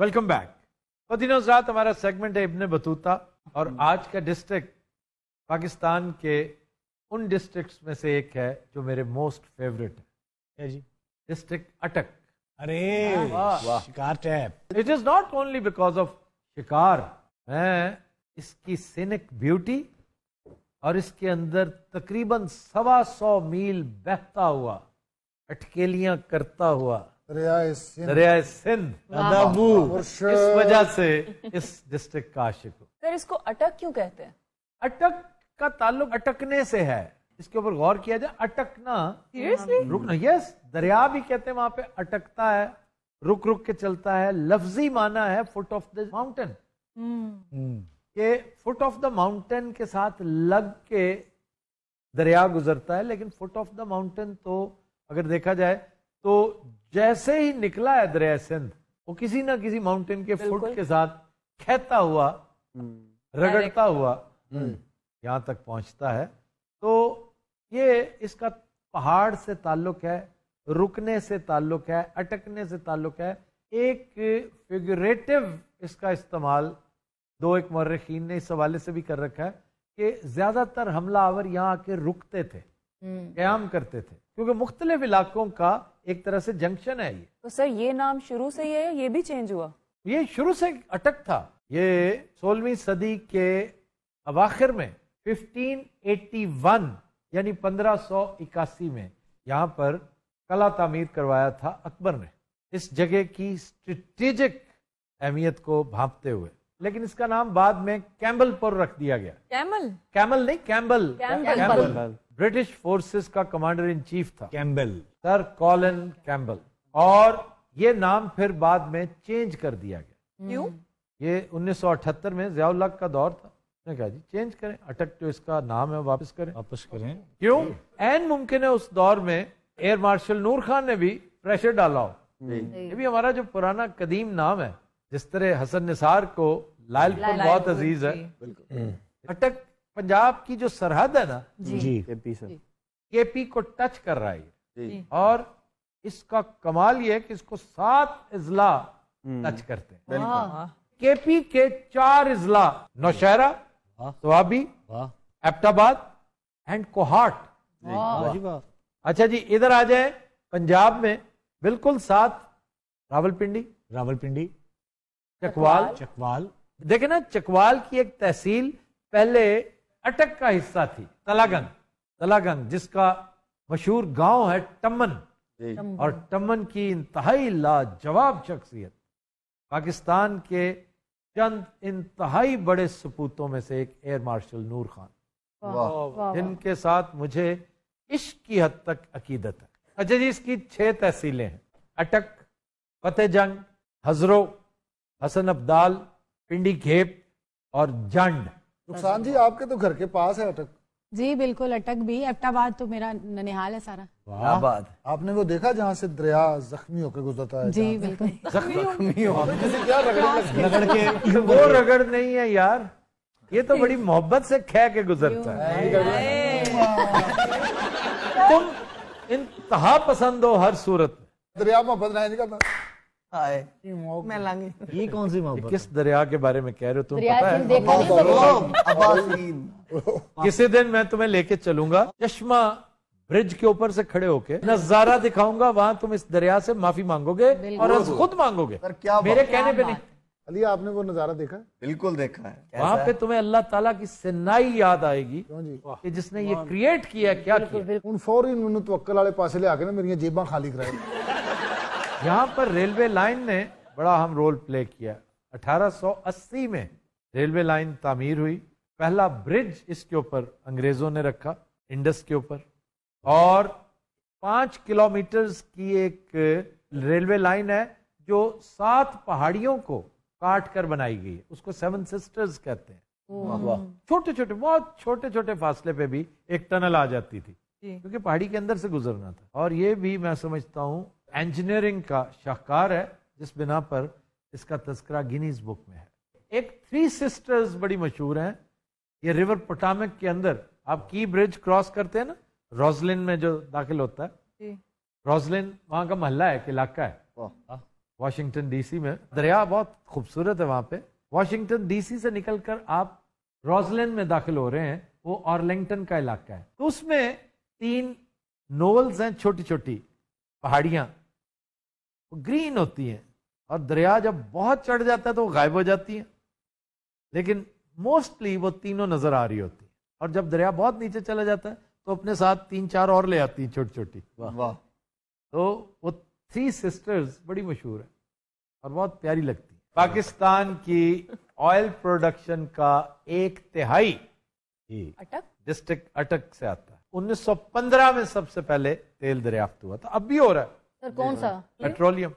Welcome back दिनों रात हमारा सेगमेंट है इब्ने बतूता और आज का डिस्ट्रिक्ट पाकिस्तान के उन डिस्ट्रिक्ट्स में से एक है जो मेरे मोस्ट फेवरेट है क्या जी डिस्ट्रिक्ट अटक अरे शिकार tap it is not only because of शिकार मैं इसकी सिनिक ब्यूटी और इसके अंदर तकरीबन सवा सौ मील बहता हुआ अटकेलियां करता हुआ दरिया सिंध इस वजह से इस डिस्ट्रिक्ट का आशिक सर इसको अटक क्यों कहते हैं अटक का ताल्लुक अटकने से है इसके ऊपर गौर किया जाए अटकना सीरियसली रुकना यस दरिया भी कहते हैं वहां पे अटकता है रुक रुक के चलता है लफ्जी माना है फुट ऑफ द माउंटेन के फुट ऑफ द माउंटेन के साथ लग के दरिया गुजरता है लेकिन फुट ऑफ द माउंटेन तो अगर देखा जाए तो जैसे ही निकला है दरिया सिंध वो किसी ना किसी माउंटेन के फुट के साथ खेता हुआ हम्म। रगड़ता हुआ हम्म। यहां तक पहुंचता है तो ये इसका पहाड़ से ताल्लुक है रुकने से ताल्लुक है अटकने से ताल्लुक है एक फिगरेटिव इसका इस्तेमाल दो एक मर्रखीन ने इस हवाले से भी कर रखा है कि ज्यादातर हमला आवर यहाँ आके रुकते थे हम्म। क्याम करते थे क्योंकि मुख्तलिफ इलाकों का एक तरह से जंक्शन है ये तो सर ये नाम शुरू से ही है ये भी चेंज हुआ ये शुरू से अटक था ये सोलहवीं सदी के अवाखिर में 1581 यानी 1581 में यहाँ पर कला तामीर करवाया था अकबर ने इस जगह की स्ट्रेटेजिक अहमियत को भापते हुए लेकिन इसका नाम बाद में कैम्बल पर रख दिया गया कैमल कैमल नहीं कैम्बल कैम्बल ब्रिटिश फोर्सेस का कमांडर इन चीफ था कैम्बल सर कॉलन कैम्बल और ये नाम फिर बाद में चेंज कर दिया गया हम्म। क्यों ये 1978 में जियाउल का दौर था उसने कहा जी चेंज करें अटक जो इसका नाम है वापस करें वापस करें क्यों एन मुमकिन है उस दौर में एयर मार्शल नूर खान ने भी प्रेशर डाला हो ये भी हमारा जो पुराना कदीम नाम है जिस तरह हसन निसार को लालपुर बहुत अजीज है अटक हम्म। पंजाब की जो सरहद है ना जी के पी सर को टच कर रहा है और इसका कमाल यह है कि इसको सात इजला हम्म। टच करते हैं के पी के चार इजला नौशहरा स्वाबी एपटाबाद एंड कोहाट अच्छा जी इधर आ जाए पंजाब में बिल्कुल साथ रावलपिंडी रावलपिंडी चकवाल चकवाल देखे ना चकवाल की एक तहसील पहले अटक का हिस्सा थी तलागन तलागन जिसका मशहूर गांव है टमन और टमन की इंतहाई लाजवाब शख्सियत पाकिस्तान के चंद इंतहाई बड़े सपूतों में से एक एयर मार्शल नूर खान जिनके साथ मुझे इश्क की हद तक अकीदत है अच्छा जी इसकी छह तहसीलें हैं अटक फतेह जंग हजरो हसन अब्दाल पिंडी खेप और जंड नुकसान जी आपके तो घर के पास है अटक जी बिल्कुल अटक भी अफ्टाबाद तो मेरा ननिहाल है सारा वाह आपने वो देखा जहाँ से दरिया जख्मी होकर गुजरता है जी बिल्कुल जख्मी हो रगड़ के वो रगड़ नहीं है यार ये तो बड़ी मोहब्बत से खे के गुजरता है तुम इंतहा पसंद हो हर सूरत दरिया मोहब्बत नहीं करना ये कौन सी मोहब्बत किस दरिया के बारे में कह रहे हो तुम पता है किसी दिन मैं तुम्हें लेके चलूंगा चश्मा ब्रिज के ऊपर से खड़े होके नजारा दिखाऊंगा वहां तुम इस दरिया से माफी मांगोगे और खुद मांगोगे क्या मेरे कहने पे नहीं अली आपने वो नजारा देखा बिल्कुल देखा है वहां पे तुम्हें अल्लाह ताला की सिनाई याद आएगी कि जिसने ये क्रिएट किया क्या किया उन फौरी मैनू तवक्कल वाले पास ले आके ना मेरी जेबा खाली कराई यहाँ पर रेलवे लाइन ने बड़ा अहम रोल प्ले किया 1880 में रेलवे लाइन तामीर हुई पहला ब्रिज इसके ऊपर अंग्रेजों ने रखा इंडस के ऊपर और पांच किलोमीटर की एक रेलवे लाइन है जो सात पहाड़ियों को काट कर बनाई गई है उसको सेवन सिस्टर्स कहते हैं छोटे छोटे बहुत छोटे छोटे फासले पे भी एक टनल आ जाती थी क्योंकि पहाड़ी के अंदर से गुजरना था और ये भी मैं समझता हूँ इंजीनियरिंग का शाहकार है जिस बिना पर इसका तस्करा गिनीज बुक में है एक थ्री सिस्टर्स बड़ी मशहूर हैं ये रिवर पोटामिक के अंदर आप की ब्रिज क्रॉस करते हैं ना रोजलिन में जो दाखिल होता है रोजलिन वहां का मोहल्ला है इलाका है वॉशिंगटन डीसी में दरिया बहुत खूबसूरत है वहां पे वॉशिंगटन डीसी से निकलकर आप रोजलैंड में दाखिल हो रहे हैं वो ऑर्लिंगटन का इलाका है तो उसमें तीन नोवल्स हैं छोटी छोटी पहाड़ियाँ वो ग्रीन होती हैं और दरिया जब बहुत चढ़ जाता है तो वो गायब हो जाती हैं लेकिन मोस्टली वो तीनों नज़र आ रही होती हैं और जब दरिया बहुत नीचे चला जाता है तो अपने साथ तीन चार और ले आती हैं छोटी छोटी वाह तो वो थ्री सिस्टर्स बड़ी मशहूर है और बहुत प्यारी लगती है पाकिस्तान की ऑयल प्रोडक्शन का एक तिहाई अटक डिस्ट्रिक्ट अटक से आता है 1915 में सबसे पहले तेल दरियाफ्त हुआ था अब भी हो रहा है ਸਰ ਕੌਣ ਸਾ ਪੈਟਰੋਲੀਅਮ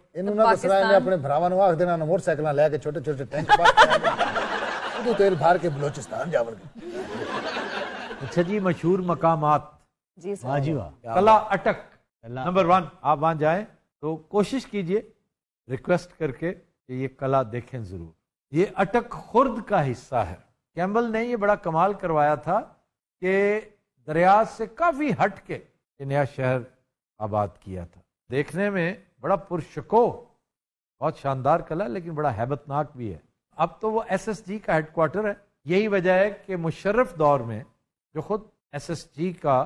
ਇਹਨਾਂ अच्छा जी मशहूर मकामात हाँ कला अटक नंबर वन आप वहां जाए तो कोशिश कीजिए रिक्वेस्ट करके ये कला देखें जरूर ये अटक खुर्द का हिस्सा है कैम्बल ने यह बड़ा कमाल करवाया था के दरिया से काफ़ी हट के नया शहर आबाद किया था देखने में बड़ा पुरशको बहुत शानदार कला लेकिन बड़ा हैबतनाक भी है अब तो वो एसएसजी का हेडकोार्टर है यही वजह है कि मुशर्रफ दौर में जो खुद एसएसजी का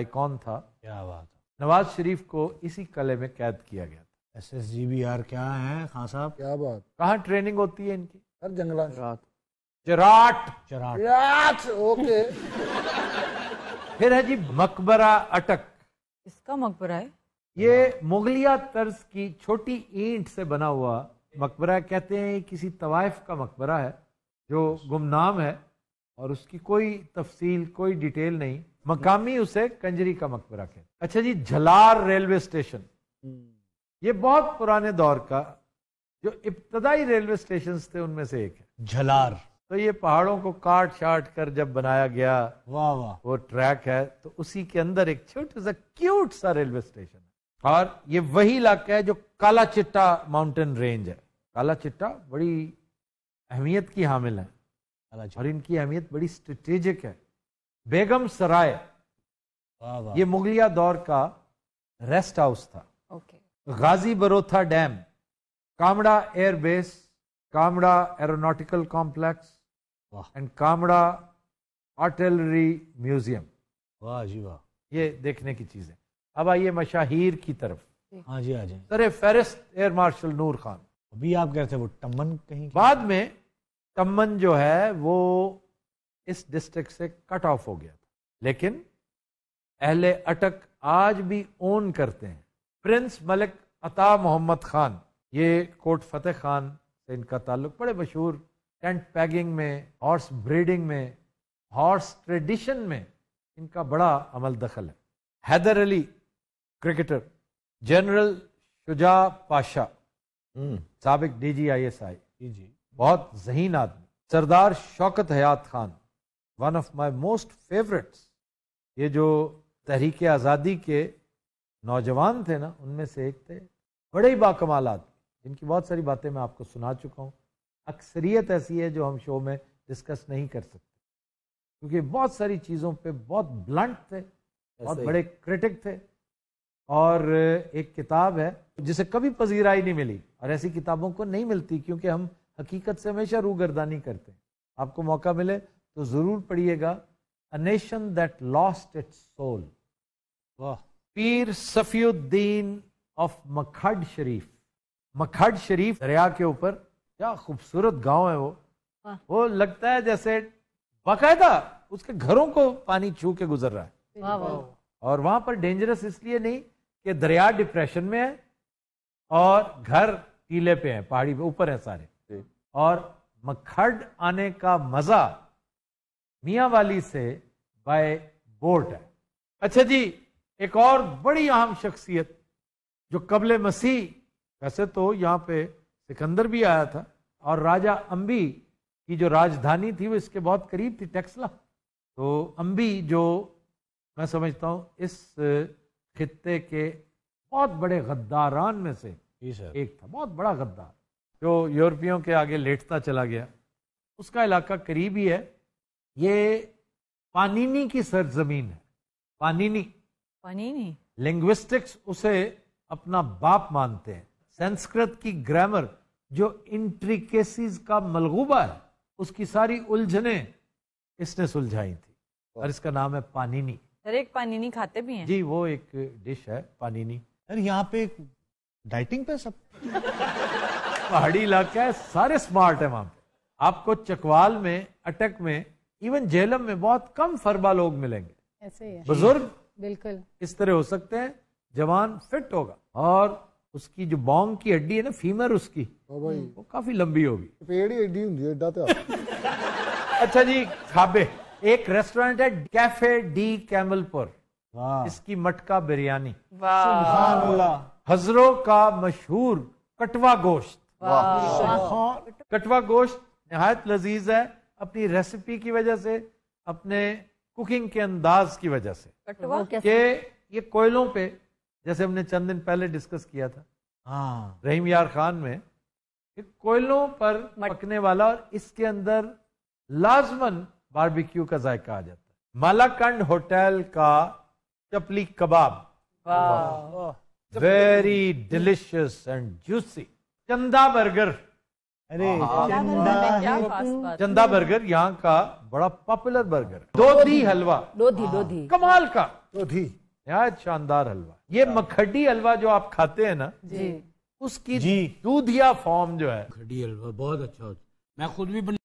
आइकॉन था क्या बात नवाज शरीफ को इसी कले में कैद किया गया था S S G B R क्या है खान साहब क्या बात कहाँ ट्रेनिंग होती है इनकी हर जंगलात चराट चराट ओके फिर है जी मकबरा अटक इसका मकबरा है ये मुगलिया तर्ज की छोटी ईंट से बना हुआ मकबरा कहते हैं किसी तवायफ का मकबरा है जो गुमनाम है और उसकी कोई तफसील कोई डिटेल नहीं मकामी उसे कंजरी का मकबरा कहते हैं अच्छा जी झलार रेलवे स्टेशन हम्म। ये बहुत पुराने दौर का जो इब्तदाई रेलवे स्टेशन थे उनमें से एक है झलार तो ये पहाड़ों को काट छाट कर जब बनाया गया वाह वाह वो ट्रैक है तो उसी के अंदर एक छोटा सा क्यूट सा रेलवे स्टेशन है और ये वही इलाका है जो काला चिट्टा माउंटेन रेंज है काला चिट्टा बड़ी अहमियत की हामिल है और इनकी अहमियत बड़ी स्ट्रेटेजिक है बेगम सराय ये मुगलिया दौर का रेस्ट हाउस था okay. Ghazi Barotha dam Kamra airbase Kamra aeronautical complex and Kamra artillery museum वाह जी वाह ये देखने की चीज़ है अब आइए मशाहिर की तरफ हाँ जी हाँ जी सर फेरिस्त एयर मार्शल नूर खान अभी आप कह रहे थे वो टमन कहीं बाद में टमन जो है वो इस डिस्ट्रिक्ट से कट ऑफ हो गया था लेकिन अहले अटक आज भी ओन करते हैं प्रिंस मलिक अता मोहम्मद खान ये कोट फतेह खान से इनका ताल्लुक बड़े मशहूर टेंट पैगिंग में हॉर्स ब्रीडिंग में हॉर्स ट्रेडिशन में इनका बड़ा अमल दखल है हैदर अली क्रिकेटर जनरल शुजा पाशा हम्म। सबक D ji I S I जी बहुत जहीन आदमी Sardar Shaukat Hayat Khan one of my most favourites ये जो तहरीक आज़ादी के नौजवान थे ना उनमें से एक थे बड़े ही बाकमाल आदमी जिनकी बहुत सारी बातें मैं आपको सुना चुका हूँ अक्सरियत ऐसी है जो हम शो में डिस्कस नहीं कर सकते क्योंकि बहुत सारी चीज़ों पे बहुत ब्लंट थे बहुत बड़े क्रिटिक थे और एक किताब है जिसे कभी पजीराई नहीं मिली और ऐसी किताबों को नहीं मिलती क्योंकि हम हकीकत से हमेशा रूगरदानी करते हैं आपको मौका मिले तो ज़रूर पढ़िएगा a nation that lost its soul Pir Safiuddin of मखड़ शरीफ मखड़ शरीफ दरिया के ऊपर क्या खूबसूरत गांव है वो वो लगता है जैसे बाकायदा उसके घरों को पानी छू के गुजर रहा है और वहां पर डेंजरस इसलिए नहीं कि दरिया डिप्रेशन में है और घर टीले पे है पहाड़ी पे ऊपर है सारे और मखड़ आने का मजा मियाँ वाली से बाय बोट है अच्छा जी एक और बड़ी अहम शख्सियत जो कबल मसीह वैसे तो यहाँ पे सिकंदर भी आया था और राजा अम्बी की जो राजधानी थी वो इसके बहुत करीब थी टेक्सला तो अम्बी जो मैं समझता हूँ इस खत्ते के बहुत बड़े गद्दारान में से एक था बहुत बड़ा गद्दार जो यूरोपियों के आगे लेटता चला गया उसका इलाका करीब ही है ये पानीनी की सरजमीन है पानीनी पानीनी लिंग्विस्टिक्स उसे अपना बाप मानते हैं संस्कृत की ग्रामर जो इंट्रिकेसीज का मलगूबा है उसकी सारी उलझने इसने सुलझाई थी और इसका नाम है पानीनी सर एक पानीनी खाते भी हैं जी वो एक डिश है पानीनी सर यहाँ पे डाइटिंग पे सब पहाड़ी इलाका है सारे स्मार्ट है वहां पे आपको चकवाल में अटक में इवन जेलम में बहुत कम फरबा लोग मिलेंगे ऐसे ही बुजुर्ग बिल्कुल इस तरह हो सकते हैं जवान फिट होगा और उसकी जो बॉन्ग की हड्डी है ना फीमर उसकी हाँ वो काफी लंबी होगी हड्डी तो अच्छा जी खाबे एक रेस्टोरेंट है कैफे डी कैमलपुर इसकी मटका बिरयानी हजरों का मशहूर कटवा गोश्त कटवा गोश्त नहायत लजीज है अपनी रेसिपी की वजह से अपने कुकिंग के अंदाज की वजह से के ये कोयलों पे जैसे हमने चंद दिन पहले डिस्कस किया था हाँ रहीम यार खान में कोयलों पर पकने वाला और इसके अंदर लाजमन बारबेक्यू का जायका आ जाता है मालाकंड होटल का chapli kabab very delicious and juicy Chanda burger अरे चंदा, चंदा बर्गर यहाँ का बड़ा पॉपुलर बर्गर दोधी हलवा लोधी लोधी हाँ। कमाल का लोधी यार शानदार हलवा ये मखड़ी हलवा जो आप खाते हैं ना जी उसकी जी दूधिया फॉर्म जो है मखड़ी हलवा बहुत अच्छा होता है मैं खुद भी